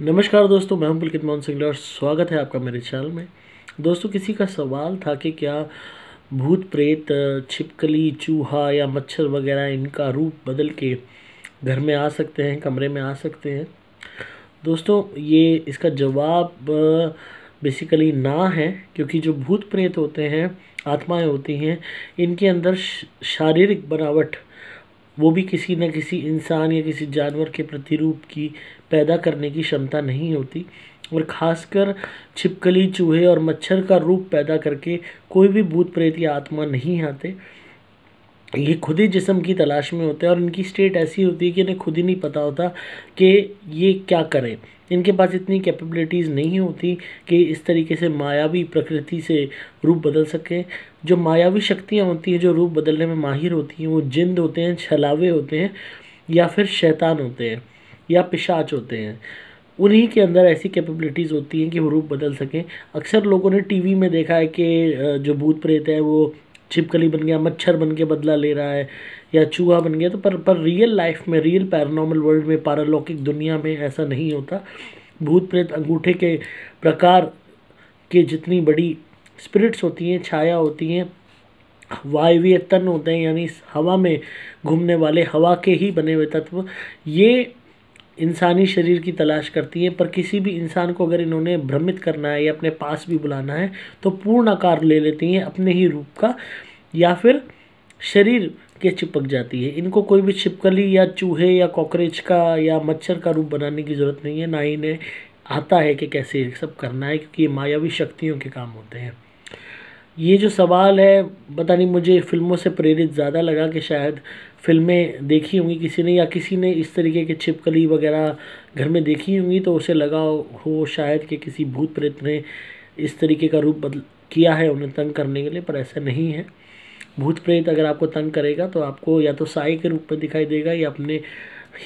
नमस्कार दोस्तों मैं हूं पुलकित मोहन सिंगला और स्वागत है आपका मेरे चैनल में दोस्तों किसी का सवाल था कि क्या भूत प्रेत छिपकली चूहा या मच्छर वगैरह इनका रूप बदल के घर में आ सकते हैं कमरे में आ सकते हैं दोस्तों ये इसका जवाब बेसिकली ना है क्योंकि जो भूत प्रेत होते हैं आत्माएं होती हैं इनके अंदर शारीरिक बनावट वो भी किसी न किसी इंसान या किसी जानवर के प्रतिरूप की पैदा करने की क्षमता नहीं होती और ख़ासकर छिपकली चूहे और मच्छर का रूप पैदा करके कोई भी भूत प्रेत या आत्मा नहीं आते ये खुद ही जिसम की तलाश में होते हैं और इनकी स्टेट ऐसी होती है कि इन्हें खुद ही नहीं पता होता कि ये क्या करें इनके पास इतनी कैपेबिलिटीज़ नहीं होती कि इस तरीके से मायावी प्रकृति से रूप बदल सकें जो मायावी शक्तियाँ होती हैं जो रूप बदलने में माहिर होती हैं वो जिंद होते हैं छलावे होते हैं या फिर शैतान होते हैं या पिशाच होते हैं उन्हीं के अंदर ऐसी कैपेबिलिटीज़ होती हैं कि वो रूप बदल सकें अक्सर लोगों ने टीवी में देखा है कि जो भूत प्रेत है वो छिपकली बन गया मच्छर बन के बदला ले रहा है या चूहा बन गया तो पर पर रियल लाइफ में रियल पैरानॉर्मल वर्ल्ड में पारालौकिक दुनिया में ऐसा नहीं होता भूत प्रेत अंगूठे के प्रकार के जितनी बड़ी स्पिरिट्स होती हैं छाया होती हैं वायवीय तन होते हैं यानी हवा में घूमने वाले हवा के ही बने हुए तत्व ये इंसानी शरीर की तलाश करती हैं पर किसी भी इंसान को अगर इन्होंने भ्रमित करना है या अपने पास भी बुलाना है तो पूर्ण आकार ले लेती हैं अपने ही रूप का या फिर शरीर के चिपक जाती है इनको कोई भी छिपकली या चूहे या कॉकरेज का या मच्छर का रूप बनाने की ज़रूरत नहीं है ना ही इन्हें आता है कि कैसे ये सब करना है क्योंकि ये मायावी शक्तियों के काम होते हैं ये जो सवाल है पता नहीं मुझे फ़िल्मों से प्रेरित ज़्यादा लगा कि शायद फ़िल्में देखी होंगी किसी ने या किसी ने इस तरीके के छिपकली वगैरह घर में देखी होंगी तो उसे लगा हो शायद कि किसी भूत प्रेत ने इस तरीके का रूप बदल किया है उन्हें तंग करने के लिए पर ऐसा नहीं है भूत प्रेत अगर आपको तंग करेगा तो आपको या तो साय के रूप में दिखाई देगा या अपने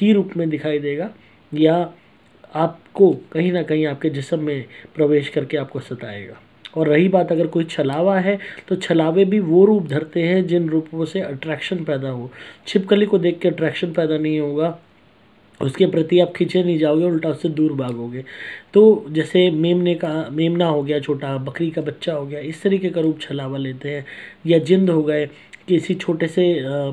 ही रूप में दिखाई देगा या आपको कहीं ना कहीं आपके जिसम में प्रवेश करके आपको सताएगा और रही बात अगर कोई छलावा है तो छलावे भी वो रूप धरते हैं जिन रूपों से अट्रैक्शन पैदा हो छिपकली को देख के अट्रैक्शन पैदा नहीं होगा उसके प्रति आप खींचे नहीं जाओगे उल्टा उससे दूर भागोगे तो जैसे मेमने का मेमना हो गया छोटा बकरी का बच्चा हो गया इस तरीके का रूप छलावा लेते हैं या जिंद हो गए किसी छोटे से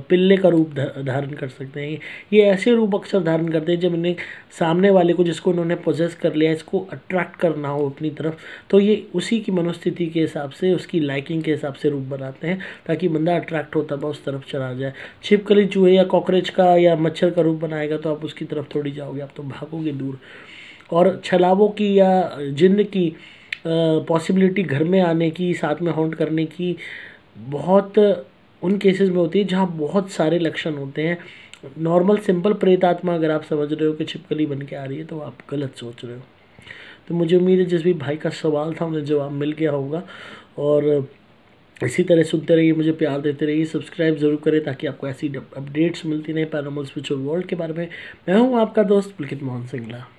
पिल्ले का रूप धारण कर सकते हैं ये ऐसे रूप अक्सर धारण करते हैं जब इन्हें सामने वाले को जिसको उन्होंने पोजेस कर लिया इसको अट्रैक्ट करना हो अपनी तरफ तो ये उसी की मनोस्थिति के हिसाब से उसकी लाइकिंग के हिसाब से रूप बनाते हैं ताकि बंदा अट्रैक्ट होता है उस तरफ चला जाए छिपकली चूहे या कॉकरोच का या मच्छर का रूप बनाएगा तो आप उसकी तरफ थोड़ी जाओगे आप तो भागोगे दूर और छलावों की या जिन की पॉसिबिलिटी घर में आने की साथ में हॉन्ट करने की बहुत उन केसेस में होती है जहाँ बहुत सारे लक्षण होते हैं नॉर्मल सिंपल प्रेत आत्मा अगर आप समझ रहे हो कि छिपकली बन के आ रही है तो आप गलत सोच रहे हो तो मुझे उम्मीद है जिस भी भाई का सवाल था उन्हें जवाब मिल गया होगा और इसी तरह सुनते रहिए मुझे प्यार देते रहिए सब्सक्राइब ज़रूर करें ताकि आपको ऐसी अपडेट्स मिलती रहे पैरामल स्पिचुअल वर्ल्ड के बारे में मैं हूँ आपका दोस्त पुलकित मोहन सिंगला